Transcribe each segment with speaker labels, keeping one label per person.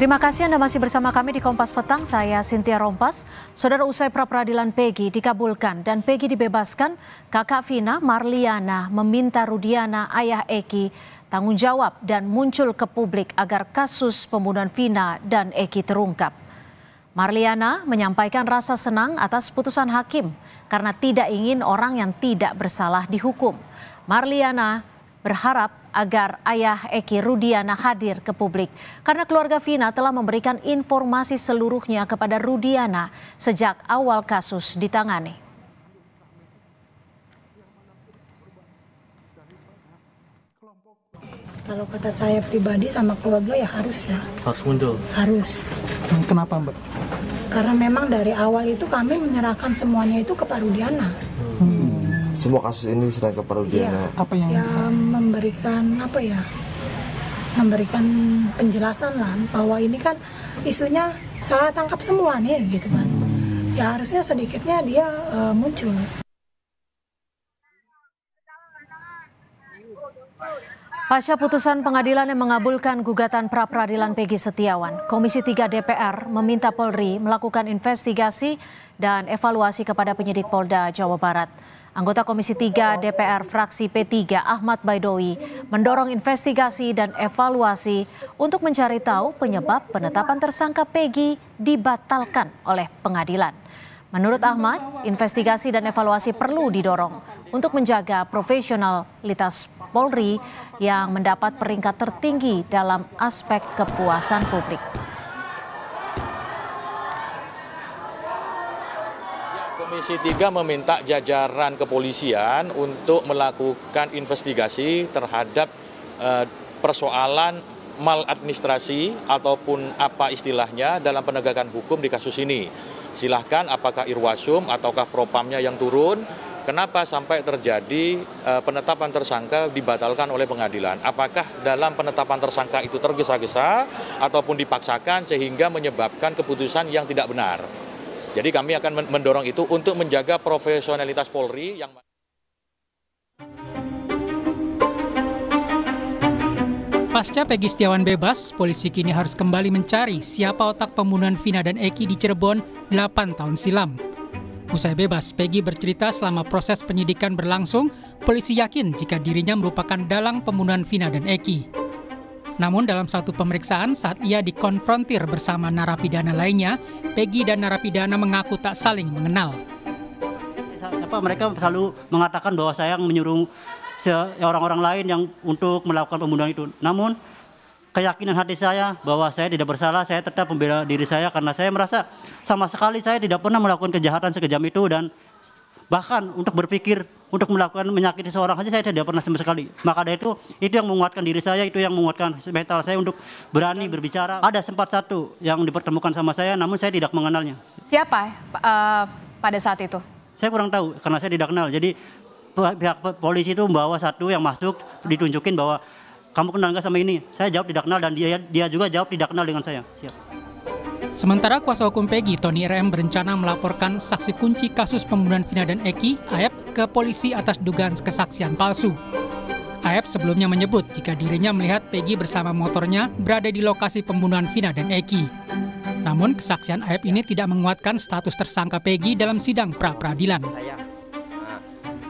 Speaker 1: Terima kasih Anda masih bersama kami di Kompas Petang. Saya Sintia Rompas. Saudara usai pra-peradilan Peggy dikabulkan dan Peggy dibebaskan, kakak Vina Marliana meminta Rudiana ayah Eki tanggung jawab dan muncul ke publik agar kasus pembunuhan Vina dan Eki terungkap. Marliana menyampaikan rasa senang atas putusan hakim karena tidak ingin orang yang tidak bersalah dihukum. Marliana berharap agar ayah Eki Rudiana hadir ke publik. Karena keluarga Vina telah memberikan informasi seluruhnya kepada Rudiana sejak awal kasus ditangani.
Speaker 2: Kalau kata saya pribadi sama keluarga ya harus ya.
Speaker 3: Harus muncul? Harus. Kenapa Mbak?
Speaker 2: Karena memang dari awal itu kami menyerahkan semuanya itu ke Pak Rudiana
Speaker 3: semua kasus ini sedang keparodian ya, apa
Speaker 2: yang ya, memberikan apa ya memberikan penjelasan lah bahwa ini kan isunya salah tangkap semua nih gitu kan hmm. ya harusnya
Speaker 1: sedikitnya dia uh, muncul Pasca putusan pengadilan yang mengabulkan gugatan pra peradilan Peggy Setiawan, Komisi 3 DPR meminta Polri melakukan investigasi dan evaluasi kepada penyidik Polda Jawa Barat. Anggota Komisi 3 DPR fraksi P3 Ahmad Baidowi mendorong investigasi dan evaluasi untuk mencari tahu penyebab penetapan tersangka Pegi dibatalkan oleh pengadilan. Menurut Ahmad, investigasi dan evaluasi perlu didorong untuk menjaga profesionalitas Polri yang mendapat peringkat tertinggi dalam aspek kepuasan publik.
Speaker 4: Komisi 3 meminta jajaran kepolisian untuk melakukan investigasi terhadap eh, persoalan maladministrasi ataupun apa istilahnya dalam penegakan hukum di kasus ini. Silahkan apakah Irwasum ataukah Propamnya yang turun, kenapa sampai terjadi eh, penetapan tersangka dibatalkan oleh pengadilan. Apakah dalam penetapan tersangka itu tergesa-gesa ataupun dipaksakan sehingga menyebabkan keputusan yang tidak benar. Jadi kami akan mendorong itu untuk menjaga profesionalitas Polri yang
Speaker 3: Pasca Pegi Setiawan bebas, polisi kini harus kembali mencari siapa otak pembunuhan Vina dan Eki di Cirebon 8 tahun silam. Usai bebas, Pegi bercerita selama proses penyidikan berlangsung, polisi yakin jika dirinya merupakan dalang pembunuhan Vina dan Eki. Namun dalam satu pemeriksaan saat ia dikonfrontir bersama narapidana lainnya, Peggy dan narapidana mengaku tak saling mengenal. Apa mereka selalu mengatakan bahwa saya yang menyuruh orang-orang lain yang untuk melakukan pembunuhan itu. Namun keyakinan hati saya bahwa saya tidak bersalah, saya tetap membela diri saya karena saya merasa sama sekali saya tidak pernah melakukan kejahatan sekejam itu dan bahkan untuk berpikir untuk melakukan menyakiti seorang saja saya tidak pernah sama sekali. Maka dari itu itu yang menguatkan diri saya, itu yang menguatkan mental saya untuk berani berbicara. Ada sempat satu yang dipertemukan sama saya, namun saya tidak mengenalnya.
Speaker 4: Siapa uh,
Speaker 1: pada saat itu?
Speaker 3: Saya kurang tahu karena saya tidak kenal. Jadi pihak polisi itu membawa satu yang masuk ditunjukin bahwa kamu kenal nggak sama ini? Saya jawab tidak kenal dan dia dia juga jawab tidak kenal dengan saya. Siap. Sementara kuasa hukum Peggy, Tony RM berencana melaporkan saksi kunci kasus pembunuhan Vina dan Eki, Aep, ke polisi atas dugaan kesaksian palsu. Aep sebelumnya menyebut jika dirinya melihat Peggy bersama motornya berada di lokasi pembunuhan Vina dan Eki. Namun kesaksian Aep ini tidak menguatkan status tersangka Peggy dalam sidang pra-peradilan. Ah,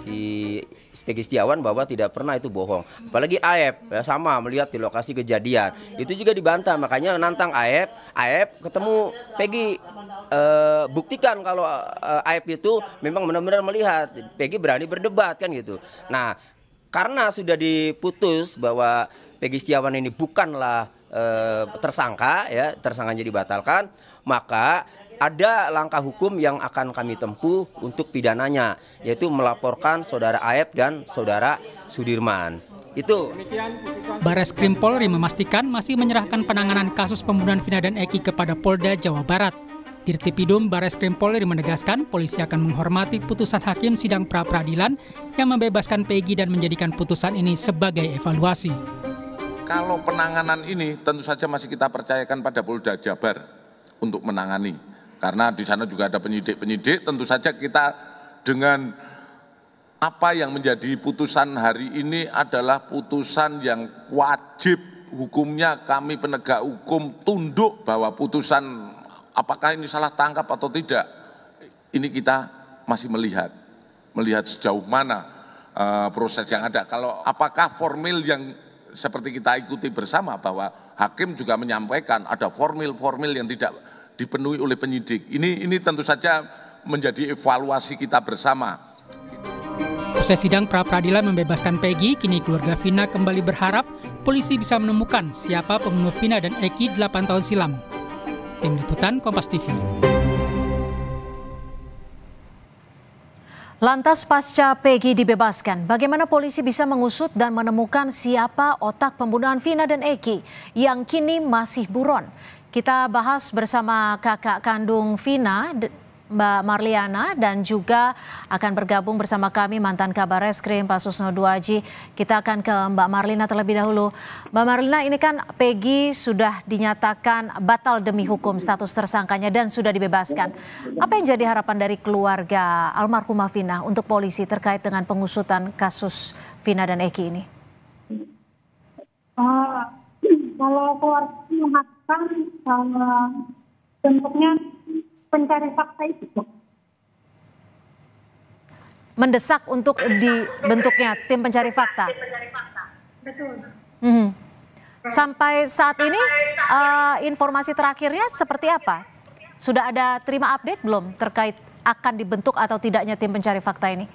Speaker 3: si Peggy Setiawan bahwa tidak pernah itu bohong. Apalagi Aep ya, sama melihat di lokasi kejadian. Itu juga dibantah, makanya nantang Aep, Aep ketemu Peggy uh, buktikan kalau uh, Aib itu memang benar-benar melihat Peggy berani berdebat kan gitu. Nah, karena sudah diputus bahwa Peggy Setiawan ini bukanlah uh, tersangka ya, tersangkanya dibatalkan maka ada langkah hukum yang akan kami tempuh untuk pidananya yaitu melaporkan saudara Aep dan saudara Sudirman. Itu. Bares Krim Polri memastikan masih menyerahkan penanganan kasus pembunuhan Vina dan Eki kepada Polda Jawa Barat. Dirtipidum Bares Krim Polri menegaskan polisi akan menghormati putusan hakim sidang pra-peradilan yang membebaskan Peggy dan menjadikan putusan ini sebagai evaluasi. Kalau penanganan ini tentu saja masih kita percayakan pada Polda Jabar untuk menangani. Karena di sana juga ada penyidik-penyidik, tentu saja kita dengan apa yang menjadi putusan hari ini adalah putusan yang wajib hukumnya kami penegak hukum tunduk bahwa putusan Apakah ini salah tangkap atau tidak? Ini kita masih melihat, melihat sejauh mana uh, proses yang ada. Kalau apakah formil yang seperti kita ikuti bersama bahwa hakim juga menyampaikan ada formil-formil yang tidak dipenuhi oleh penyidik. Ini ini tentu saja menjadi evaluasi kita bersama. Proses sidang pra peradilan membebaskan Peggy, kini keluarga Vina kembali berharap polisi bisa menemukan siapa pembunuh Vina dan Eki 8 tahun silam. Tim Liputan Kompas TV.
Speaker 1: Lantas pasca Peggy dibebaskan, bagaimana polisi bisa mengusut dan menemukan siapa otak pembunuhan Vina dan Eki yang kini masih buron? Kita bahas bersama kakak kandung Vina, Mbak Marliana dan juga akan bergabung bersama kami mantan kabar reskrim Pak Susno Duaji. Kita akan ke Mbak Marlina terlebih dahulu. Mbak Marlina ini kan Peggy sudah dinyatakan batal demi hukum status tersangkanya dan sudah dibebaskan. Apa yang jadi harapan dari keluarga almarhumah Vina untuk polisi terkait dengan pengusutan kasus Vina dan Eki ini?
Speaker 2: Ah, kalau keluarga
Speaker 1: mengatakan ah, bentuknya pencari fakta itu. Mendesak untuk dibentuknya tim pencari fakta. Betul. Hmm. Sampai saat ini uh, informasi terakhirnya seperti apa? Sudah ada terima update belum terkait akan dibentuk atau tidaknya tim pencari fakta ini?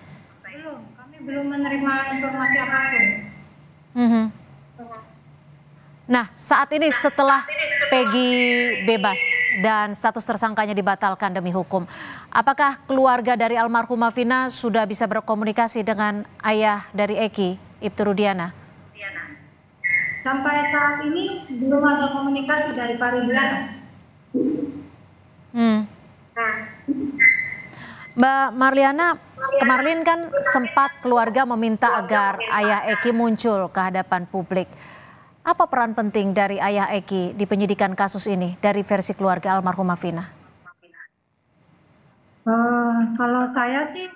Speaker 2: Belum, kami belum menerima informasi apapun.
Speaker 1: -hmm. Nah, saat ini nah, setelah Peggy bebas dan status tersangkanya dibatalkan demi hukum. Apakah keluarga dari almarhumah Vina sudah bisa berkomunikasi dengan ayah dari Eki, Ibtu Rudiana?
Speaker 2: Sampai saat ini belum ada komunikasi dari Pak Rudiana.
Speaker 1: Hmm. Mbak Marliana, kemarin kan sempat keluarga meminta agar ayah Eki muncul ke hadapan publik. Apa peran penting dari ayah Eki di penyidikan kasus ini dari versi keluarga almarhumah Vina? Uh, eh, kalau saya
Speaker 2: sih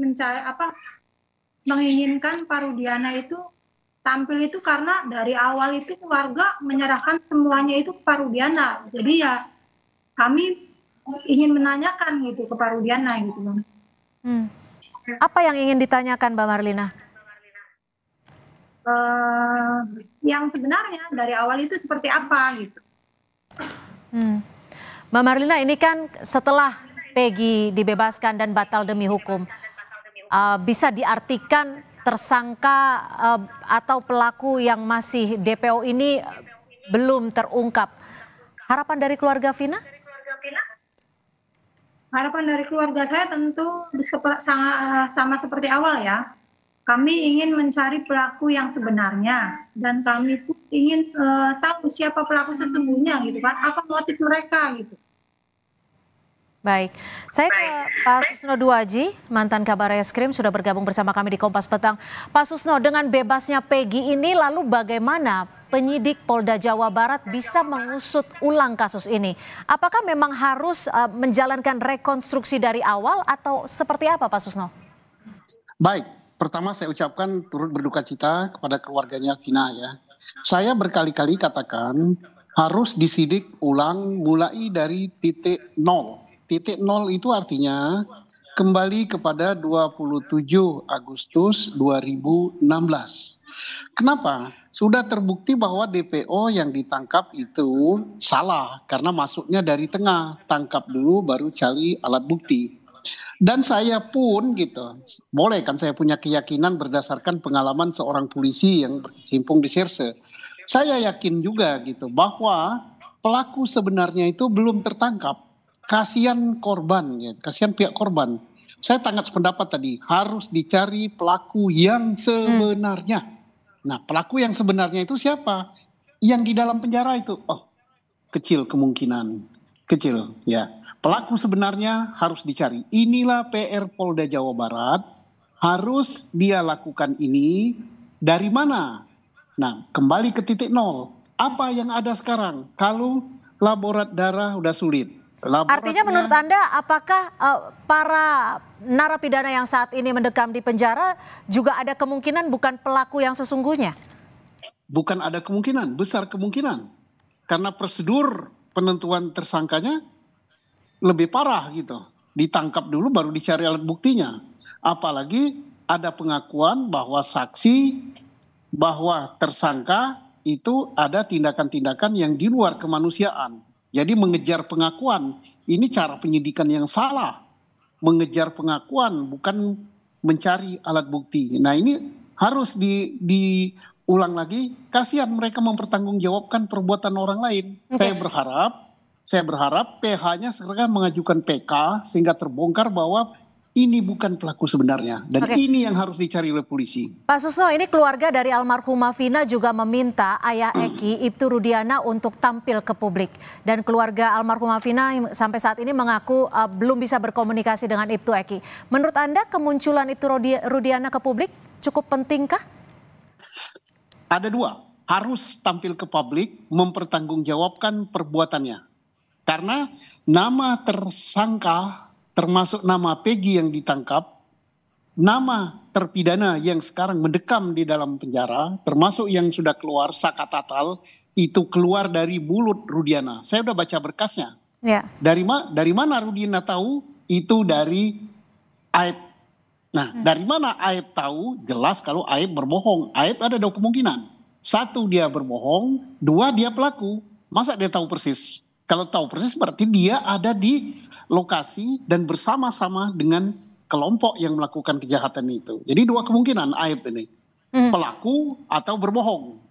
Speaker 2: mencari apa menginginkan Parudiana itu tampil itu karena dari awal itu keluarga menyerahkan semuanya itu ke Parudiana. Jadi ya kami ingin menanyakan gitu ke
Speaker 1: Parudiana gitu, Bang. Hmm. Apa yang ingin ditanyakan Mbak Marlina?
Speaker 2: uh, yang sebenarnya dari awal itu seperti apa gitu.
Speaker 1: Hmm. Mbak Marlina ini kan setelah Peggy dibebaskan dan batal demi hukum, uh, bisa diartikan tersangka uh, atau pelaku yang masih DPO ini belum terungkap. Harapan dari keluarga Vina? Harapan dari
Speaker 2: keluarga saya tentu sama seperti awal ya, kami ingin mencari pelaku yang sebenarnya dan kami pun ingin uh, tahu siapa pelaku sesungguhnya gitu kan, apa motif mereka gitu.
Speaker 1: Baik, saya ke Pak Susno Duwaji, mantan kabar eskrim sudah bergabung bersama kami di Kompas Petang. Pak Susno, dengan bebasnya Pegi ini lalu bagaimana penyidik Polda Jawa Barat bisa mengusut ulang kasus ini? Apakah memang harus uh, menjalankan rekonstruksi dari awal atau seperti apa Pak Susno?
Speaker 4: Baik, Pertama saya ucapkan turut berduka cita kepada keluarganya Vina ya. Saya berkali-kali katakan harus disidik ulang mulai dari titik nol. Titik nol itu artinya kembali kepada 27 Agustus 2016. Kenapa? Sudah terbukti bahwa DPO yang ditangkap itu salah karena masuknya dari tengah, tangkap dulu baru cari alat bukti. Dan saya pun gitu, boleh kan saya punya keyakinan berdasarkan pengalaman seorang polisi yang berkecimpung di Sirse. Saya yakin juga gitu bahwa pelaku sebenarnya itu belum tertangkap. Kasihan korban, ya. kasihan pihak korban. Saya sangat sependapat tadi, harus dicari pelaku yang hmm. sebenarnya. Hmm. Nah, pelaku yang sebenarnya itu siapa? Yang di dalam penjara itu, oh, kecil kemungkinan Kecil, ya. Pelaku sebenarnya harus dicari. Inilah PR Polda Jawa Barat. Harus dia lakukan ini dari mana? Nah, kembali ke titik nol. Apa yang ada sekarang? Kalau laborat darah udah sulit. Artinya menurut Anda apakah uh,
Speaker 1: para narapidana yang saat ini mendekam di penjara juga ada kemungkinan bukan
Speaker 4: pelaku yang sesungguhnya? Bukan ada kemungkinan, besar kemungkinan. Karena prosedur penentuan tersangkanya lebih parah gitu. Ditangkap dulu baru dicari alat buktinya. Apalagi ada pengakuan bahwa saksi bahwa tersangka itu ada tindakan-tindakan yang di luar kemanusiaan. Jadi mengejar pengakuan ini cara penyidikan yang salah. Mengejar pengakuan bukan mencari alat bukti. Nah, ini harus di, di ulang lagi, kasihan mereka mempertanggungjawabkan perbuatan orang lain. Okay. Saya berharap, saya berharap PH-nya segera mengajukan PK sehingga terbongkar bahwa ini bukan pelaku sebenarnya dan okay. ini yang harus dicari oleh polisi.
Speaker 1: Pak Susno, ini keluarga dari almarhumah Vina juga meminta ayah hmm. Eki mm. Ibtu Rudiana untuk tampil ke publik dan keluarga almarhumah Vina sampai saat ini mengaku uh, belum bisa berkomunikasi dengan Ibtu Eki. Menurut Anda kemunculan Ibtu Rudiana ke publik cukup pentingkah?
Speaker 4: Ada dua, harus tampil ke publik mempertanggungjawabkan perbuatannya. Karena nama tersangka termasuk nama Peggy yang ditangkap, nama terpidana yang sekarang mendekam di dalam penjara, termasuk yang sudah keluar Saka Tatal, itu keluar dari mulut Rudiana. Saya sudah baca berkasnya. Ya. Dari ma dari mana Rudiana tahu? Itu dari Nah, hmm. dari mana Aib tahu? Jelas kalau Aib berbohong. Aib ada dua kemungkinan. Satu dia berbohong, dua dia pelaku. Masa dia tahu persis? Kalau tahu persis berarti dia ada di lokasi dan bersama-sama dengan kelompok yang melakukan kejahatan itu. Jadi dua kemungkinan Aib ini. Hmm. Pelaku atau berbohong.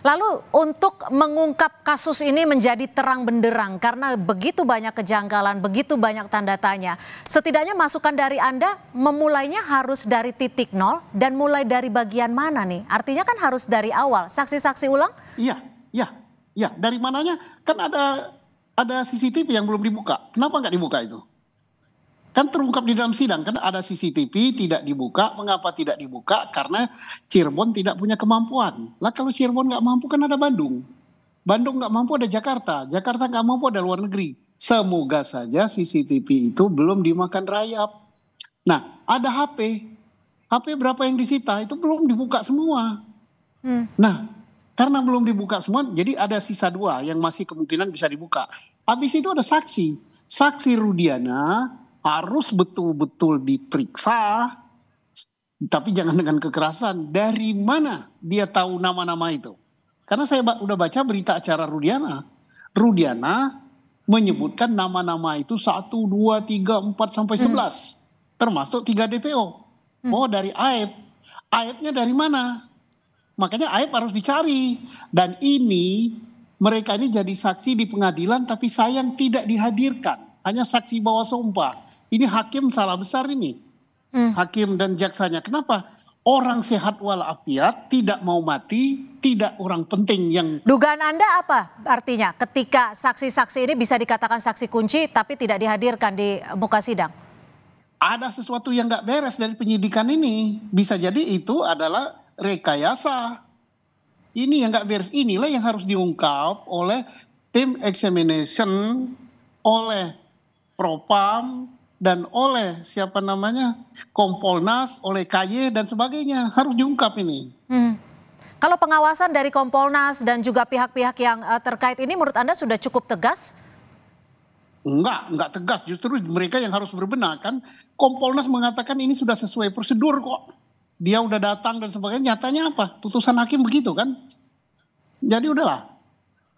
Speaker 4: Lalu untuk mengungkap kasus
Speaker 1: ini menjadi terang benderang karena begitu banyak kejanggalan, begitu banyak tanda tanya. Setidaknya masukan dari Anda memulainya harus dari titik nol dan mulai dari bagian mana nih? Artinya kan harus dari awal. Saksi-saksi ulang?
Speaker 4: Iya, iya, iya. Dari mananya? Kan ada ada CCTV yang belum dibuka. Kenapa nggak dibuka itu? Kan terungkap di dalam sidang kan ada CCTV tidak dibuka. Mengapa tidak dibuka? Karena Cirebon tidak punya kemampuan. Lah kalau Cirebon nggak mampu kan ada Bandung. Bandung nggak mampu ada Jakarta. Jakarta nggak mampu ada luar negeri. Semoga saja CCTV itu belum dimakan rayap. Nah ada HP. HP berapa yang disita itu belum dibuka semua. Hmm. Nah karena belum dibuka semua jadi ada sisa dua yang masih kemungkinan bisa dibuka. Habis itu ada saksi. Saksi Rudiana harus betul-betul diperiksa, tapi jangan dengan kekerasan. Dari mana dia tahu nama-nama itu? Karena saya udah baca berita acara Rudiana. Rudiana menyebutkan nama-nama itu satu, dua, tiga, empat sampai hmm. sebelas, Hmm. Termasuk tiga DPO. Hmm. Oh dari AEP? AEPnya dari mana? Makanya AEP harus dicari. Dan ini mereka ini jadi saksi di pengadilan tapi sayang tidak dihadirkan. Hanya saksi bawa sumpah. Ini hakim salah besar ini. Hmm. Hakim dan jaksanya. Kenapa? Orang sehat walafiat tidak mau mati, tidak orang penting yang Dugaan Anda apa artinya
Speaker 1: ketika saksi-saksi ini bisa dikatakan saksi kunci tapi tidak dihadirkan di muka sidang?
Speaker 4: Ada sesuatu yang gak beres dari penyidikan ini. Bisa jadi itu adalah rekayasa. Ini yang gak beres. Inilah yang harus diungkap oleh tim examination, oleh propam, dan oleh siapa namanya Kompolnas, oleh KY dan sebagainya harus diungkap ini.
Speaker 1: Hmm. Kalau
Speaker 4: pengawasan dari Kompolnas dan juga pihak-pihak yang uh, terkait ini menurut Anda sudah cukup tegas? Enggak, enggak tegas. Justru mereka yang harus berbenah kan. Kompolnas mengatakan ini sudah sesuai prosedur kok. Dia udah datang dan sebagainya. Nyatanya apa? Putusan hakim begitu kan. Jadi udahlah.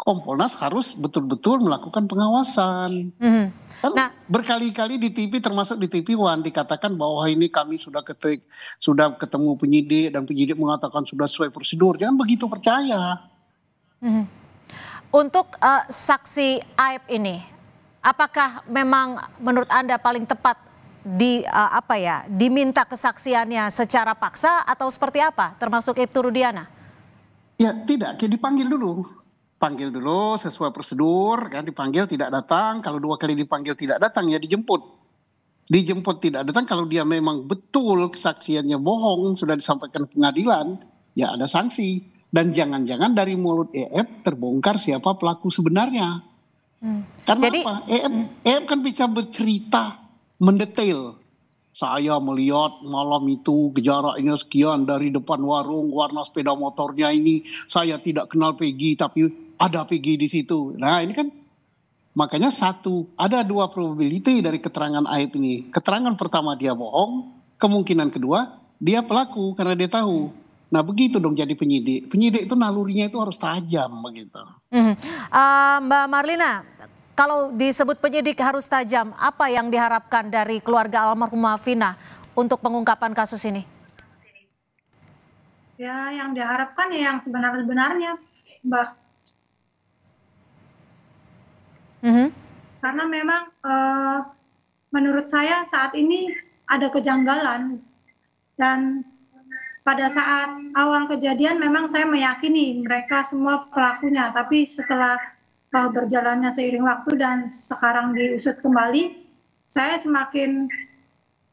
Speaker 4: Kompolnas harus betul-betul melakukan pengawasan. Mm-hmm. Kan nah, berkali-kali di TV termasuk di TV One dikatakan bahwa oh, ini kami sudah ketik, sudah ketemu penyidik dan penyidik mengatakan sudah sesuai prosedur. Jangan begitu percaya. Mm-hmm. Untuk
Speaker 1: uh, saksi Aib ini, apakah memang menurut Anda paling tepat di uh, apa ya, diminta kesaksiannya secara paksa atau seperti apa termasuk Ibtu Rudiana?
Speaker 4: Ya, tidak, dipanggil dulu panggil dulu sesuai prosedur kan dipanggil tidak datang kalau dua kali dipanggil tidak datang ya dijemput dijemput tidak datang kalau dia memang betul kesaksiannya bohong sudah disampaikan pengadilan ya ada sanksi dan jangan-jangan dari mulut EF terbongkar siapa pelaku sebenarnya
Speaker 3: hmm. karena Jadi,
Speaker 4: apa EF EF kan bisa bercerita mendetail saya melihat malam itu jaraknya sekian dari depan warung warna sepeda motornya ini saya tidak kenal Peggy tapi ada PG di situ. Nah ini kan makanya satu ada dua probability dari keterangan Aib ini. Keterangan pertama dia bohong, kemungkinan kedua dia pelaku karena dia tahu. Nah begitu dong jadi penyidik. Penyidik itu nalurinya itu harus tajam begitu.
Speaker 1: Mm -hmm. uh, Mbak Marlina, kalau disebut penyidik harus tajam, apa yang diharapkan dari keluarga almarhumah Vina untuk pengungkapan kasus ini?
Speaker 2: Ya yang diharapkan ya yang sebenarnya benarnya Mbak Mm-hmm. Karena memang uh, menurut saya saat ini ada kejanggalan dan pada saat awal kejadian memang saya meyakini mereka semua pelakunya, tapi setelah uh, berjalannya seiring waktu dan sekarang diusut kembali, saya semakin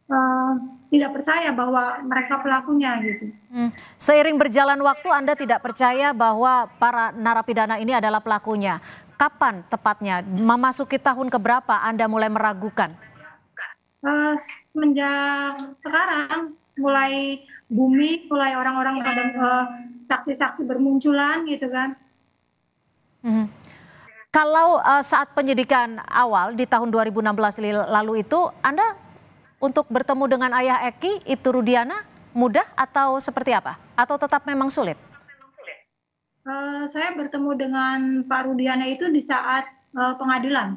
Speaker 1: uh, tidak percaya bahwa mereka pelakunya gitu. Hmm. Seiring berjalan waktu, Anda tidak percaya bahwa para narapidana ini adalah pelakunya kapan tepatnya memasuki tahun keberapa Anda mulai meragukan?
Speaker 2: Uh, semenjak sekarang mulai
Speaker 1: bumi mulai orang-orang
Speaker 2: pada uh, eh, saksi-saksi bermunculan gitu kan.
Speaker 1: Mm -hmm. Kalau uh, saat penyidikan awal di tahun 2016 lalu itu, Anda untuk bertemu dengan ayah Eki, Ibtu Rudiana, mudah atau seperti apa? Atau tetap memang sulit?
Speaker 2: Eh, saya bertemu dengan Pak Rudiana itu di saat uh, pengadilan.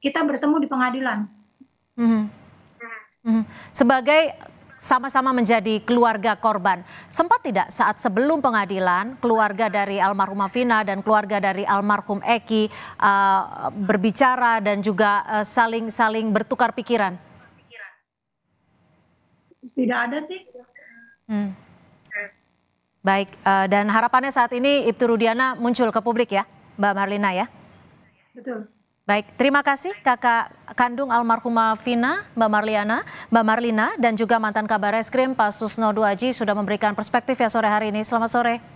Speaker 2: Kita bertemu di pengadilan. Mm -hmm.
Speaker 1: Mm -hmm. Sebagai sama-sama menjadi keluarga korban, sempat tidak saat sebelum pengadilan keluarga dari almarhumah Vina dan keluarga dari almarhum Eki uh, berbicara dan juga saling-saling uh, bertukar pikiran? Tidak ada sih. Hmm. Baik, eh, dan harapannya saat ini Ibtu Rudiana muncul ke publik ya, Mbak Marlina ya? Betul. Baik, terima kasih kakak kandung almarhumah Vina, Mbak Marliana, Mbak Marlina, dan juga mantan kabar reskrim Pak Susno Duaji sudah memberikan perspektif ya sore hari ini. Selamat sore.